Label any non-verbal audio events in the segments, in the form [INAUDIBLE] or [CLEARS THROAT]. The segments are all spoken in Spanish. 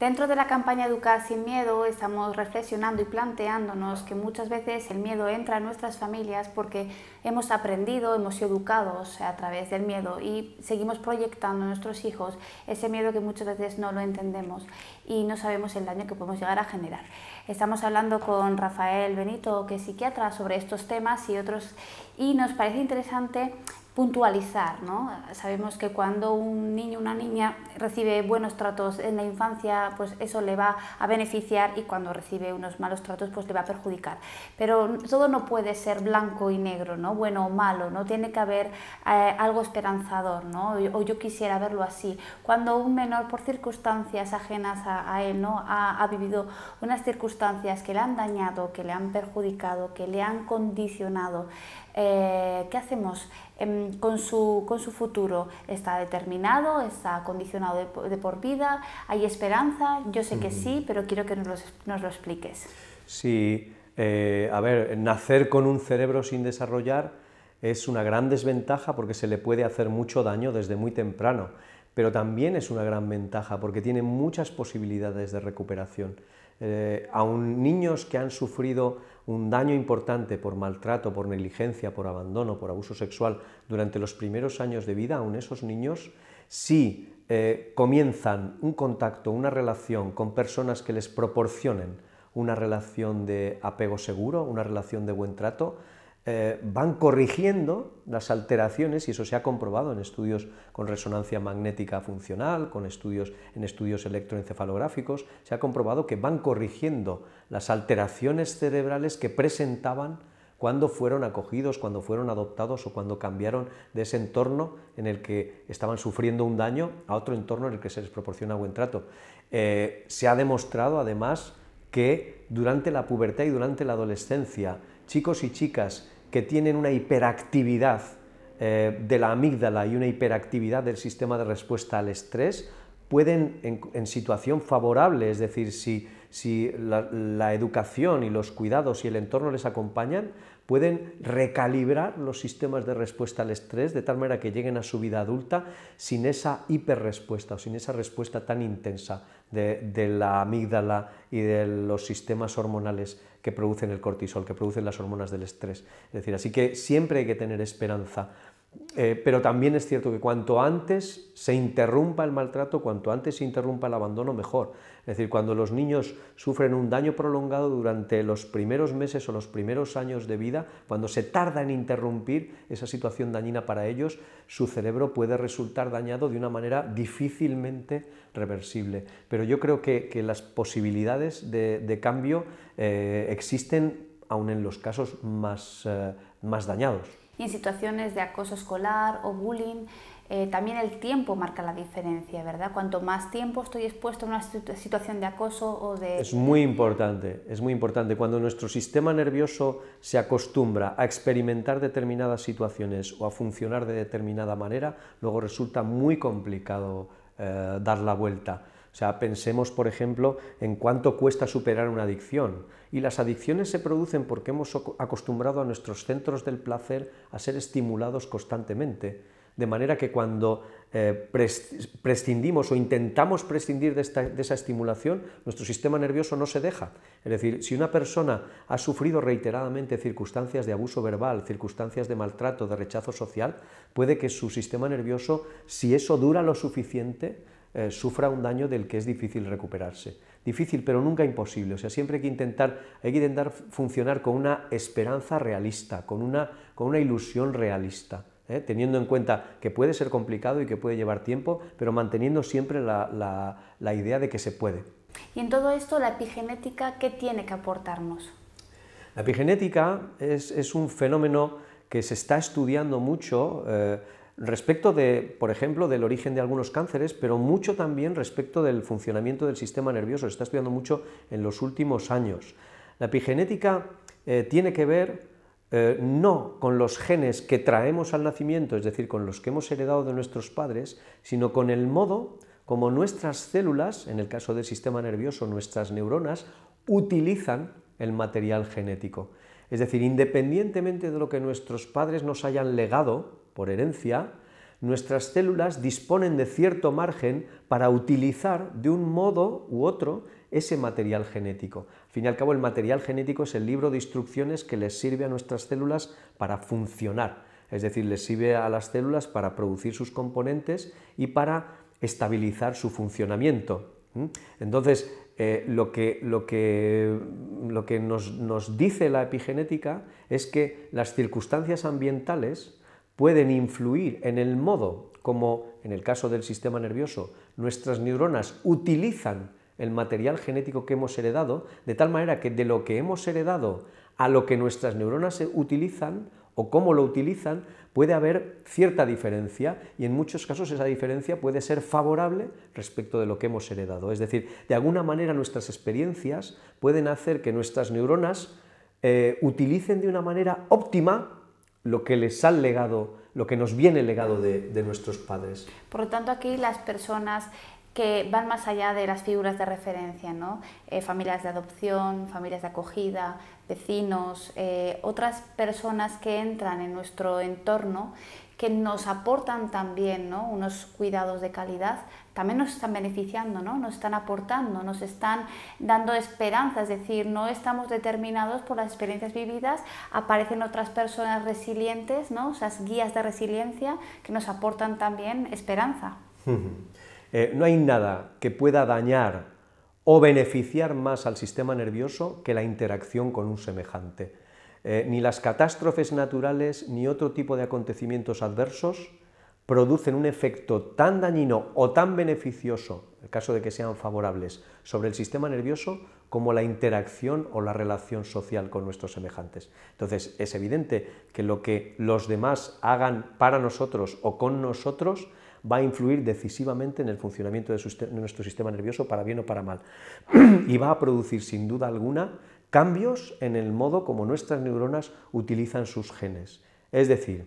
Dentro de la campaña Educar sin Miedo estamos reflexionando y planteándonos que muchas veces el miedo entra en nuestras familias porque hemos aprendido, hemos sido educados a través del miedo y seguimos proyectando a nuestros hijos ese miedo que muchas veces no lo entendemos y no sabemos el daño que podemos llegar a generar. Estamos hablando con Rafael Benito, que es psiquiatra, sobre estos temas y otros y nos parece interesante puntualizar, ¿no? Sabemos que cuando un niño, una niña recibe buenos tratos en la infancia, pues eso le va a beneficiar y cuando recibe unos malos tratos, pues le va a perjudicar. Pero todo no puede ser blanco y negro, ¿no? Bueno o malo, ¿no? Tiene que haber eh, algo esperanzador, ¿no? O yo quisiera verlo así. Cuando un menor, por circunstancias ajenas a, él, ¿no? Ha, vivido unas circunstancias que le han dañado, que le han perjudicado, que le han condicionado, eh, ¿qué hacemos? Em, con, su, futuro está determinado, está condicionado de, por vida, hay esperanza, yo sé que sí, pero quiero que nos lo, expliques. Sí, eh, a ver, nacer con un cerebro sin desarrollar es una gran desventaja porque se le puede hacer mucho daño desde muy temprano, pero también es una gran ventaja porque tiene muchas posibilidades de recuperación. Eh, aun niños que han sufrido un daño importante por maltrato, por negligencia, por abandono, por abuso sexual durante los primeros años de vida, aún esos niños, si eh, comienzan un contacto, una relación con personas que les proporcionen una relación de apego seguro, una relación de buen trato, eh, van corrigiendo las alteraciones y eso se ha comprobado en estudios con resonancia magnética funcional, con estudios en estudios electroencefalográficos, se ha comprobado que van corrigiendo las alteraciones cerebrales que presentaban cuando fueron acogidos, cuando fueron adoptados o cuando cambiaron de ese entorno en el que estaban sufriendo un daño a otro entorno en el que se les proporciona buen trato. Eh, se ha demostrado además que durante la pubertad y durante la adolescencia chicos y chicas que tienen una hiperactividad eh, de la amígdala y una hiperactividad del sistema de respuesta al estrés pueden, en, situación favorable, es decir, si, la, educación y los cuidados y el entorno les acompañan, pueden recalibrar los sistemas de respuesta al estrés de tal manera que lleguen a su vida adulta sin esa hiperrespuesta o sin esa respuesta tan intensa de, de la amígdala y de los sistemas hormonales que producen el cortisol, que producen las hormonas del estrés. Es decir, así que siempre hay que tener esperanza eh, pero también es cierto que cuanto antes se interrumpa el maltrato, cuanto antes se interrumpa el abandono, mejor. Es decir, cuando los niños sufren un daño prolongado durante los primeros meses o los primeros años de vida, cuando se tarda en interrumpir esa situación dañina para ellos, su cerebro puede resultar dañado de una manera difícilmente reversible. Pero yo creo que, las posibilidades de, cambio eh, existen aún en los casos más eh, dañados en situaciones de acoso escolar o bullying. Eh, también el tiempo marca la diferencia, ¿verdad? Cuanto más tiempo estoy expuesto a una situación de acoso o de... Es muy importante, es muy importante. Cuando nuestro sistema nervioso se acostumbra a experimentar determinadas situaciones o a funcionar de determinada manera, luego resulta muy complicado eh, dar la vuelta. O sea, pensemos, por ejemplo, en cuánto cuesta superar una adicción. Y las adicciones se producen porque hemos acostumbrado a nuestros centros del placer a ser estimulados constantemente. De manera que cuando eh, prescindimos o intentamos prescindir de, esa estimulación, nuestro sistema nervioso no se deja. Es decir, si una persona ha sufrido reiteradamente circunstancias de abuso verbal, circunstancias de maltrato, de rechazo social, puede que su sistema nervioso, si eso dura lo suficiente, eh, sufra un daño del que es difícil recuperarse. Difícil, pero nunca imposible. O sea, siempre hay que intentar, hay que intentar funcionar con una esperanza realista, con una, con una ilusión realista. ¿eh? teniendo en cuenta que puede ser complicado y que puede llevar tiempo, pero manteniendo siempre la, idea de que se puede. Y en todo esto, la epigenética, ¿qué tiene que aportarnos? La epigenética es, un fenómeno que se está estudiando mucho eh, respecto de, por ejemplo, del origen de algunos cánceres, pero mucho también respecto del funcionamiento del sistema nervioso. Se está estudiando mucho en los últimos años. La epigenética eh, tiene que ver eh, no con los genes que traemos al nacimiento, es decir, con los que hemos heredado de nuestros padres, sino con el modo como nuestras células, en el caso del sistema nervioso, nuestras neuronas, utilizan el material genético. Es decir, independientemente de lo que nuestros padres nos hayan legado, por herencia, nuestras células disponen de cierto margen para utilizar de un modo u otro ese material genético. Al fin y al cabo, el material genético es el libro de instrucciones que les sirve a nuestras células para funcionar. Es decir, les sirve a las células para producir sus componentes y para estabilizar su funcionamiento. Entonces, eh, lo que, lo que, nos dice la epigenética es que las circunstancias ambientales pueden influir en el modo como, en el caso del sistema nervioso, nuestras neuronas utilizan el material genético que hemos heredado, de tal manera que de lo que hemos heredado a lo que nuestras neuronas se utilizan o cómo lo utilizan, puede haber cierta diferencia y en muchos casos esa diferencia puede ser favorable respecto de lo que hemos heredado. Es decir, de alguna manera nuestras experiencias pueden hacer que nuestras neuronas eh, utilicen de una manera óptima lo que les han legado, lo que nos viene legado de, de nuestros padres. Por lo tanto, aquí las personas que van más allá de las figuras de referencia, ¿no? Eh, familias de adopción, familias de acogida, vecinos, eh, otras personas que entran en nuestro entorno que nos aportan también ¿no? unos cuidados de calidad, también nos están beneficiando, ¿no? nos están aportando, nos están dando esperanza, es decir, no estamos determinados por las experiencias vividas, aparecen otras personas resilientes, ¿no? esas guías de resiliencia que nos aportan también esperanza. Eh, no hay nada que pueda dañar o beneficiar más al sistema nervioso que la interacción con un semejante. Eh, ni las catástrofes naturales ni otro tipo de acontecimientos adversos producen un efecto tan dañino o tan beneficioso, en el caso de que sean favorables, sobre el sistema nervioso como la interacción o la relación social con nuestros semejantes. Entonces, es evidente que lo que los demás hagan para nosotros o con nosotros va a influir decisivamente en el funcionamiento de, nuestro sistema nervioso para bien o para mal. [CLEARS THROAT] y va a producir sin duda alguna cambios en el modo como nuestras neuronas utilizan sus genes. Es decir,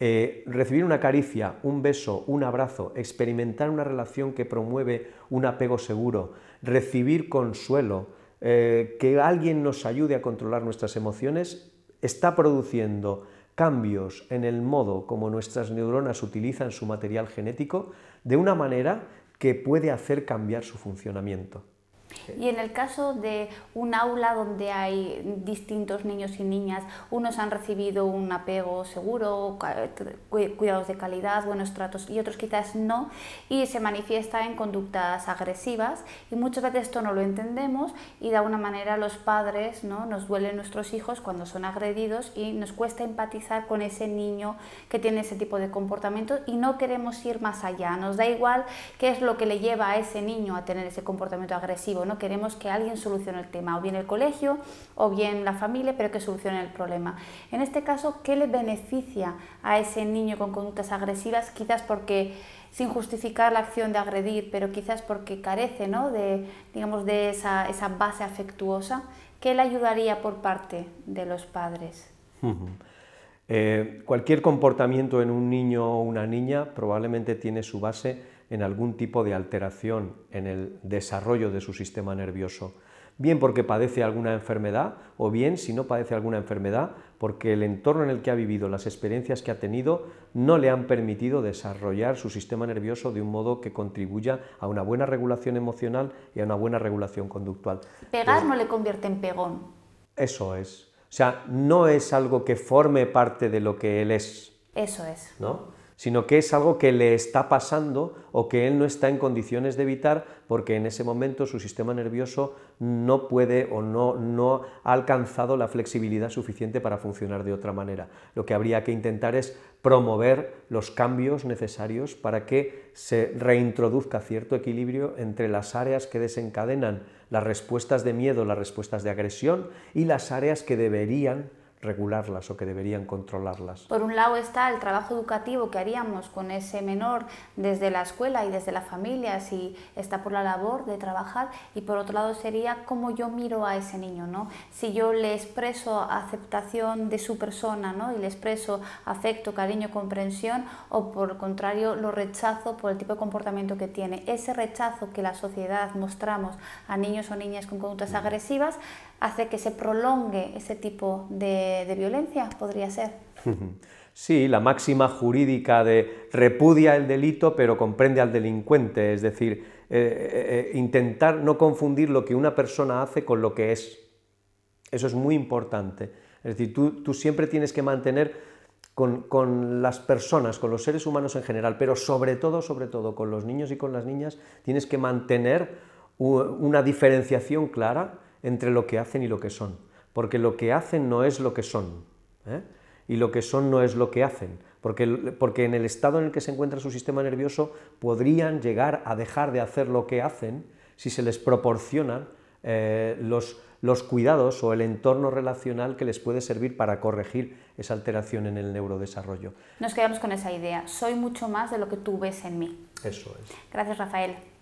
eh, recibir una caricia, un beso, un abrazo, experimentar una relación que promueve un apego seguro, recibir consuelo, eh, que alguien nos ayude a controlar nuestras emociones, está produciendo cambios en el modo como nuestras neuronas utilizan su material genético de una manera que puede hacer cambiar su funcionamiento. Y en el caso de un aula donde hay distintos niños y niñas, unos han recibido un apego seguro, cuidados de calidad, buenos tratos y otros quizás no, y se manifiesta en conductas agresivas y muchas veces esto no lo entendemos y de alguna manera los padres nos duelen nuestros hijos cuando son agredidos y nos cuesta empatizar con ese niño que tiene ese tipo de comportamiento y no queremos ir más allá, nos da igual qué es lo que le lleva a ese niño a tener ese comportamiento agresivo, no queremos que alguien solucione el tema, o bien el colegio, o bien la familia, pero que solucione el problema. En este caso, ¿qué le beneficia a ese niño con conductas agresivas? Quizás porque sin justificar la acción de agredir, pero quizás porque carece ¿no? de, digamos, de esa, base afectuosa, ¿qué le ayudaría por parte de los padres? Eh, cualquier comportamiento en un niño o una niña probablemente tiene su base en algún tipo de alteración en el desarrollo de su sistema nervioso, bien porque padece alguna enfermedad o bien, si no padece alguna enfermedad, porque el entorno en el que ha vivido, las experiencias que ha tenido, no le han permitido desarrollar su sistema nervioso de un modo que contribuya a una buena regulación emocional y a una buena regulación conductual. Pegar no le convierte en pegón. Eso es, o sea, no es algo que forme parte de lo que él es. Eso es. ¿No? sino que es algo que le está pasando o que él no está en condiciones de evitar porque en ese momento su sistema nervioso no puede o no, ha alcanzado la flexibilidad suficiente para funcionar de otra manera. Lo que habría que intentar es promover los cambios necesarios para que se reintroduzca cierto equilibrio entre las áreas que desencadenan las respuestas de miedo, las respuestas de agresión y las áreas que deberían regularlas o que deberían controlarlas. Por un lado está el trabajo educativo que haríamos con ese menor desde la escuela y desde la familia, si está por la labor de trabajar, y por otro lado sería cómo yo miro a ese niño, ¿no? Si yo le expreso aceptación de su persona, ¿no? Y le expreso afecto, cariño, comprensión, o por el contrario lo rechazo por el tipo de comportamiento que tiene. Ese rechazo que la sociedad mostramos a niños o niñas con conductas agresivas hace que se prolongue ese tipo de, violencia, podría ser. Sí, la máxima jurídica de repudia el delito pero comprende al delincuente, es decir, eh, eh, eh, intentar no confundir lo que una persona hace con lo que es. Eso es muy importante. Es decir, tú, siempre tienes que mantener con, con, las personas, con los seres humanos en general, pero sobre todo, sobre todo con los niños y con las niñas, tienes que mantener una diferenciación clara entre lo que hacen y lo que son, porque lo que hacen no es lo que son, ¿eh? y lo que son no es lo que hacen, porque, porque en el estado en el que se encuentra su sistema nervioso podrían llegar a dejar de hacer lo que hacen si se les proporcionan eh, los, los cuidados o el entorno relacional que les puede servir para corregir esa alteración en el neurodesarrollo. Nos quedamos con esa idea, soy mucho más de lo que tú ves en mí. Eso es. Gracias, Rafael.